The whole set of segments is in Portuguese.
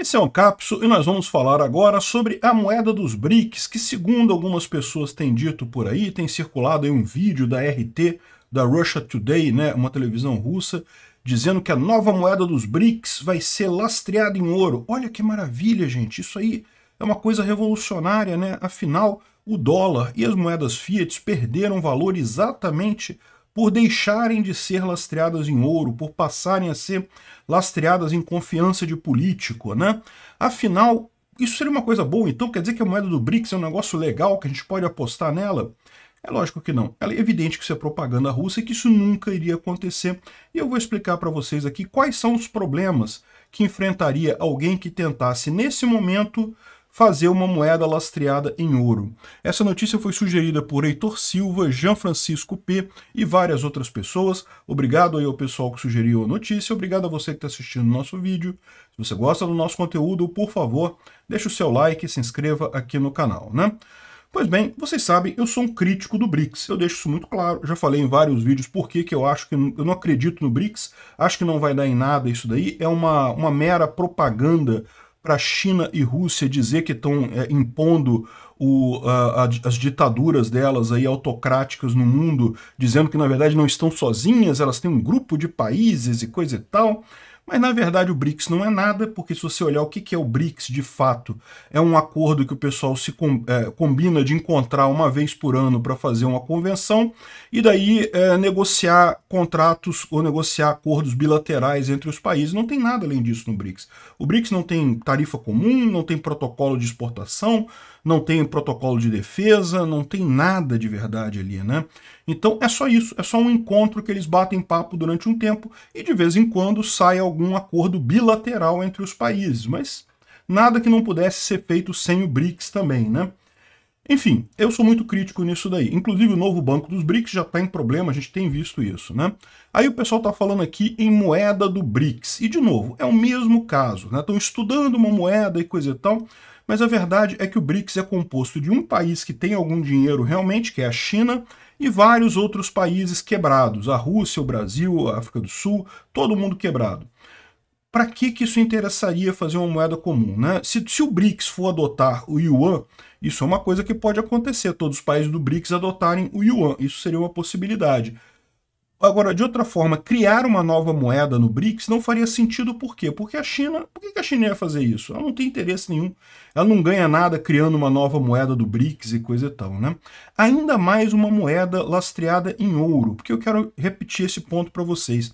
Esse é o Capso e nós vamos falar agora sobre a moeda dos BRICS, que segundo algumas pessoas têm dito por aí, tem circulado em um vídeo da RT, da Russia Today, né, uma televisão russa, dizendo que a nova moeda dos BRICS vai ser lastreada em ouro. Olha que maravilha, gente, isso aí é uma coisa revolucionária, né? Afinal, o dólar e as moedas fiat perderam valor exatamente por deixarem de ser lastreadas em ouro, por passarem a ser lastreadas em confiança de político, né? Afinal, isso seria uma coisa boa, então quer dizer que a moeda do BRICS é um negócio legal, que a gente pode apostar nela? É lógico que não. É evidente que isso é propaganda russa e que isso nunca iria acontecer. E eu vou explicar para vocês aqui quais são os problemas que enfrentaria alguém que tentasse, nesse momento, fazer uma moeda lastreada em ouro. Essa notícia foi sugerida por Heitor Silva, Jean Francisco P e várias outras pessoas. Obrigado aí ao pessoal que sugeriu a notícia, obrigado a você que está assistindo o nosso vídeo. Se você gosta do nosso conteúdo, por favor, deixe o seu like e se inscreva aqui no canal, né? Pois bem, vocês sabem, eu sou um crítico do BRICS, eu deixo isso muito claro, já falei em vários vídeos por que eu acho que eu não acredito no BRICS, acho que não vai dar em nada isso daí, é uma, uma mera propaganda para China e Rússia dizer que estão é, impondo o, a, as ditaduras delas aí autocráticas no mundo, dizendo que na verdade não estão sozinhas, elas têm um grupo de países e coisa e tal. Mas na verdade o BRICS não é nada, porque se você olhar o que é o BRICS de fato, é um acordo que o pessoal se com, é, combina de encontrar uma vez por ano para fazer uma convenção e daí é, negociar contratos ou negociar acordos bilaterais entre os países. Não tem nada além disso no BRICS. O BRICS não tem tarifa comum, não tem protocolo de exportação, não tem protocolo de defesa, não tem nada de verdade ali, né? Então é só isso, é só um encontro que eles batem papo durante um tempo e de vez em quando sai algum acordo bilateral entre os países, mas nada que não pudesse ser feito sem o BRICS também, né? Enfim, eu sou muito crítico nisso daí. Inclusive, o novo banco dos BRICS já está em problema, a gente tem visto isso, né? Aí o pessoal está falando aqui em moeda do BRICS. E, de novo, é o mesmo caso, né? Estão estudando uma moeda e coisa e tal. Mas a verdade é que o BRICS é composto de um país que tem algum dinheiro realmente, que é a China, e vários outros países quebrados, a Rússia, o Brasil, a África do Sul, todo mundo quebrado. Para que, que isso interessaria fazer uma moeda comum? Né? Se, se o BRICS for adotar o Yuan, isso é uma coisa que pode acontecer, todos os países do BRICS adotarem o Yuan, isso seria uma possibilidade. Agora, de outra forma, criar uma nova moeda no BRICS não faria sentido, por quê? Porque a China, por que a China ia fazer isso? Ela não tem interesse nenhum, ela não ganha nada criando uma nova moeda do BRICS e coisa e tal, né? Ainda mais uma moeda lastreada em ouro, porque eu quero repetir esse ponto para vocês.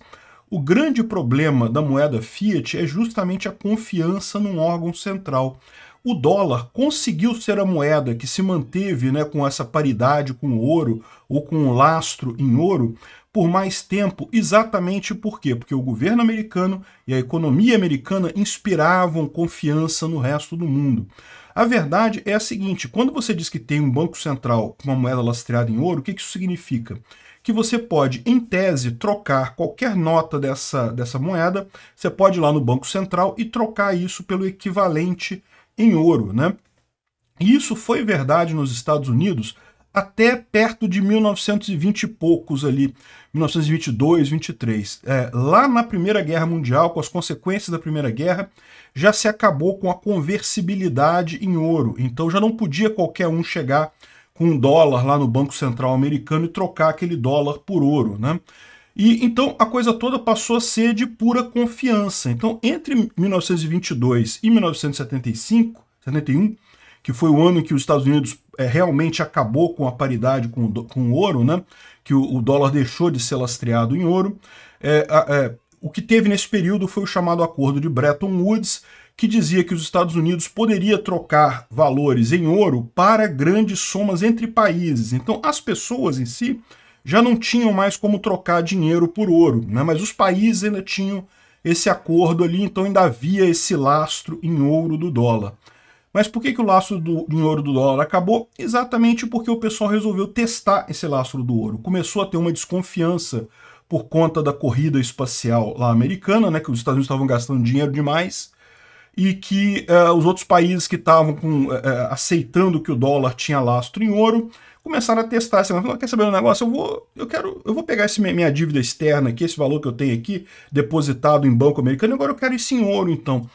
O grande problema da moeda fiat é justamente a confiança num órgão central. O dólar conseguiu ser a moeda que se manteve né, com essa paridade com o ouro ou com o lastro em ouro por mais tempo, exatamente por quê? Porque o governo americano e a economia americana inspiravam confiança no resto do mundo. A verdade é a seguinte: quando você diz que tem um banco central com uma moeda lastreada em ouro, o que isso significa? Que você pode, em tese, trocar qualquer nota dessa, dessa moeda, você pode ir lá no Banco Central e trocar isso pelo equivalente em ouro. Né? E isso foi verdade nos Estados Unidos até perto de 1920 e poucos ali, 1922, 23. É, lá na Primeira Guerra Mundial, com as consequências da Primeira Guerra, já se acabou com a conversibilidade em ouro. Então já não podia qualquer um chegar com um dólar lá no Banco Central Americano e trocar aquele dólar por ouro, né? E então a coisa toda passou a ser de pura confiança. Então entre 1922 e 1975, 71, que foi o ano que os Estados Unidos é, realmente acabou com a paridade com, com o ouro, né? que o, o dólar deixou de ser lastreado em ouro. É, é, o que teve nesse período foi o chamado Acordo de Bretton Woods, que dizia que os Estados Unidos poderia trocar valores em ouro para grandes somas entre países. Então, as pessoas em si já não tinham mais como trocar dinheiro por ouro, né? mas os países ainda tinham esse acordo ali, então ainda havia esse lastro em ouro do dólar. Mas por que, que o laço do, do ouro do dólar acabou? Exatamente porque o pessoal resolveu testar esse laço do ouro. Começou a ter uma desconfiança por conta da corrida espacial lá americana, né, que os Estados Unidos estavam gastando dinheiro demais, e que uh, os outros países que estavam uh, aceitando que o dólar tinha lastro em ouro começaram a testar. Assim, falaram, quer saber um negócio? Eu vou, eu quero, eu vou pegar essa minha dívida externa aqui, esse valor que eu tenho aqui depositado em banco americano. Agora eu quero isso em ouro, então.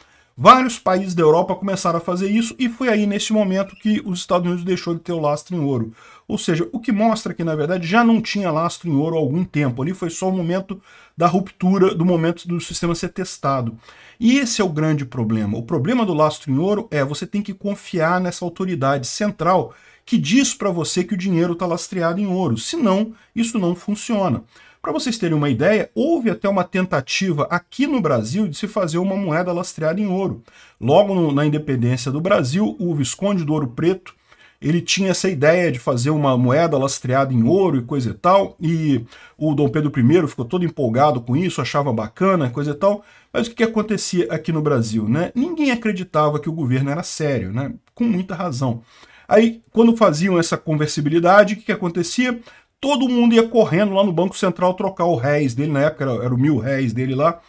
Vários países da Europa começaram a fazer isso e foi aí nesse momento que os Estados Unidos deixou de ter o lastro em ouro. Ou seja, o que mostra que na verdade já não tinha lastro em ouro há algum tempo. Ali foi só o momento da ruptura, do momento do sistema ser testado. E esse é o grande problema. O problema do lastro em ouro é você tem que confiar nessa autoridade central que diz para você que o dinheiro está lastreado em ouro. Senão, isso não funciona. Para vocês terem uma ideia, houve até uma tentativa aqui no Brasil de se fazer uma moeda lastreada em ouro. Logo no, na independência do Brasil, o Visconde do Ouro Preto ele tinha essa ideia de fazer uma moeda lastreada em ouro e coisa e tal, e o Dom Pedro I ficou todo empolgado com isso, achava bacana, coisa e tal, mas o que, que acontecia aqui no Brasil, né? Ninguém acreditava que o governo era sério, né? Com muita razão. Aí, quando faziam essa conversibilidade, o que, que acontecia? todo mundo ia correndo lá no Banco Central trocar o réis dele, na época era, era o mil réis dele lá,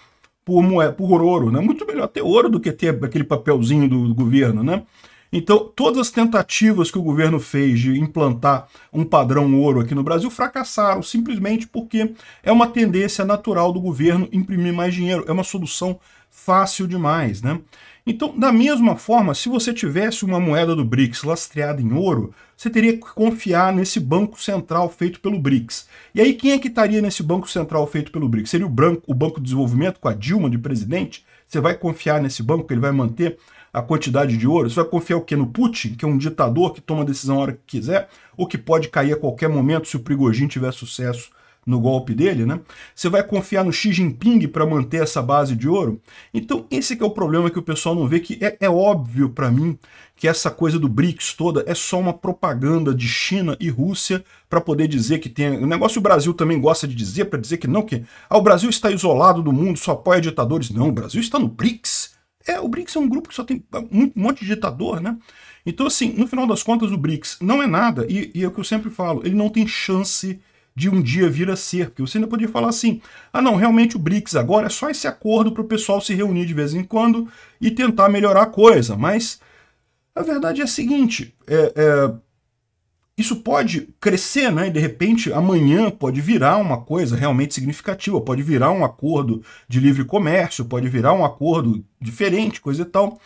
por, moeda, por ouro, né? Muito melhor ter ouro do que ter aquele papelzinho do, do governo, né? Então, todas as tentativas que o governo fez de implantar um padrão ouro aqui no Brasil fracassaram, simplesmente porque é uma tendência natural do governo imprimir mais dinheiro. É uma solução fácil demais, né? Então, da mesma forma, se você tivesse uma moeda do BRICS lastreada em ouro, você teria que confiar nesse banco central feito pelo BRICS. E aí, quem é que estaria nesse banco central feito pelo BRICS? Seria o, branco, o Banco de Desenvolvimento, com a Dilma de presidente? Você vai confiar nesse banco que ele vai manter a quantidade de ouro? Você vai confiar o quê? No Putin, que é um ditador que toma decisão a hora que quiser, ou que pode cair a qualquer momento se o Prigogine tiver sucesso no golpe dele, né? Você vai confiar no Xi Jinping para manter essa base de ouro? Então esse é o problema que o pessoal não vê, que é, é óbvio para mim que essa coisa do BRICS toda é só uma propaganda de China e Rússia para poder dizer que tem... O negócio o Brasil também gosta de dizer, para dizer que não, que ah, o Brasil está isolado do mundo, só apoia ditadores. Não, o Brasil está no BRICS. É, o BRICS é um grupo que só tem um monte de ditador, né? Então, assim, no final das contas, o BRICS não é nada, e, e é o que eu sempre falo, ele não tem chance de de um dia vir a ser, porque você ainda podia falar assim: ah, não, realmente o BRICS agora é só esse acordo para o pessoal se reunir de vez em quando e tentar melhorar a coisa, mas a verdade é a seguinte: é, é, isso pode crescer, né? E de repente amanhã pode virar uma coisa realmente significativa, pode virar um acordo de livre comércio, pode virar um acordo diferente, coisa e tal.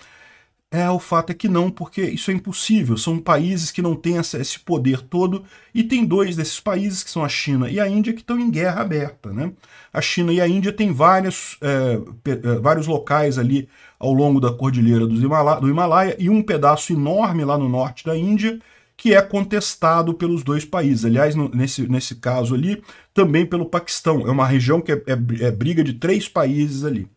É, o fato é que não, porque isso é impossível. São países que não têm esse poder todo, e tem dois desses países, que são a China e a Índia, que estão em guerra aberta. Né? A China e a Índia têm várias, é, é, vários locais ali ao longo da cordilheira do Himalaia, do Himalaia e um pedaço enorme lá no norte da Índia, que é contestado pelos dois países. Aliás, nesse, nesse caso ali, também pelo Paquistão. É uma região que é, é, é briga de três países ali.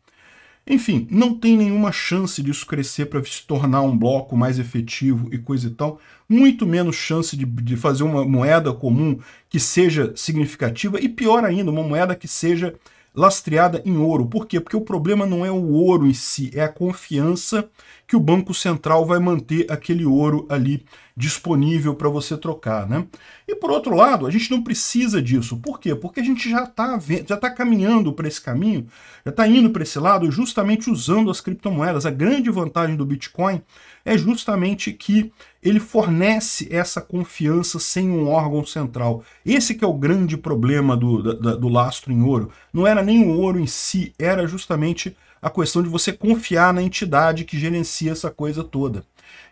Enfim, não tem nenhuma chance disso crescer para se tornar um bloco mais efetivo e coisa e tal, muito menos chance de, de fazer uma moeda comum que seja significativa e pior ainda, uma moeda que seja lastreada em ouro. Por quê? Porque o problema não é o ouro em si, é a confiança que o Banco Central vai manter aquele ouro ali disponível para você trocar. Né? E por outro lado, a gente não precisa disso. Por quê? Porque a gente já está já tá caminhando para esse caminho, já está indo para esse lado justamente usando as criptomoedas. A grande vantagem do Bitcoin é justamente que ele fornece essa confiança sem um órgão central. Esse que é o grande problema do, da, do lastro em ouro. Não era nem o ouro em si, era justamente a questão de você confiar na entidade que gerencia essa coisa toda.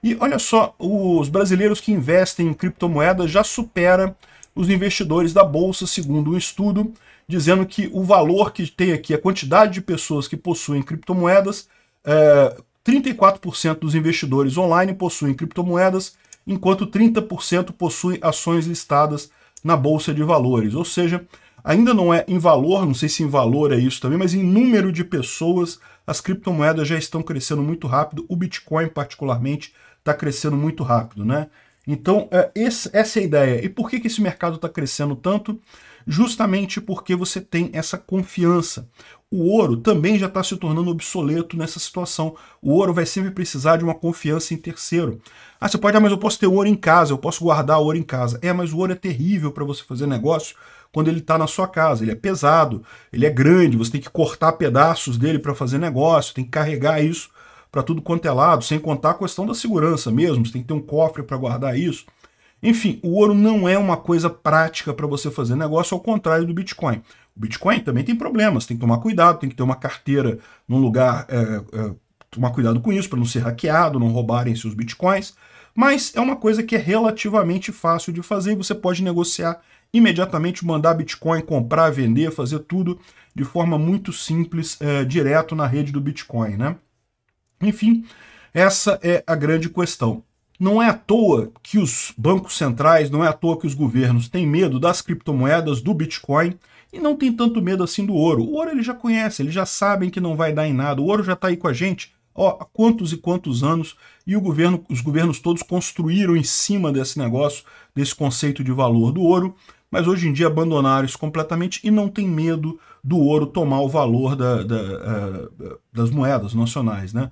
E olha só, os brasileiros que investem em criptomoedas já supera os investidores da bolsa, segundo um estudo, dizendo que o valor que tem aqui, a quantidade de pessoas que possuem criptomoedas, é, 34% dos investidores online possuem criptomoedas, enquanto 30% possuem ações listadas na bolsa de valores. Ou seja, ainda não é em valor, não sei se em valor é isso também, mas em número de pessoas, as criptomoedas já estão crescendo muito rápido, o Bitcoin particularmente está crescendo muito rápido, né? Então, é, essa é a ideia. E por que, que esse mercado está crescendo tanto? justamente porque você tem essa confiança. O ouro também já está se tornando obsoleto nessa situação. O ouro vai sempre precisar de uma confiança em terceiro. Ah, você pode, ah, mas eu posso ter ouro em casa, eu posso guardar ouro em casa. É, mas o ouro é terrível para você fazer negócio quando ele está na sua casa. Ele é pesado, ele é grande, você tem que cortar pedaços dele para fazer negócio, tem que carregar isso para tudo quanto é lado, sem contar a questão da segurança mesmo, você tem que ter um cofre para guardar isso. Enfim, o ouro não é uma coisa prática para você fazer negócio, ao contrário do Bitcoin. O Bitcoin também tem problemas, tem que tomar cuidado, tem que ter uma carteira num lugar, é, é, tomar cuidado com isso para não ser hackeado, não roubarem seus Bitcoins. Mas é uma coisa que é relativamente fácil de fazer e você pode negociar imediatamente, mandar Bitcoin, comprar, vender, fazer tudo de forma muito simples, é, direto na rede do Bitcoin, né? Enfim, essa é a grande questão. Não é à toa que os bancos centrais, não é à toa que os governos têm medo das criptomoedas, do Bitcoin e não tem tanto medo assim do ouro. O ouro eles já conhecem, eles já sabem que não vai dar em nada. O ouro já está aí com a gente ó, há quantos e quantos anos e o governo, os governos todos construíram em cima desse negócio, desse conceito de valor do ouro, mas hoje em dia abandonaram isso completamente e não tem medo do ouro tomar o valor da, da, eh, eh, das moedas nacionais. Né?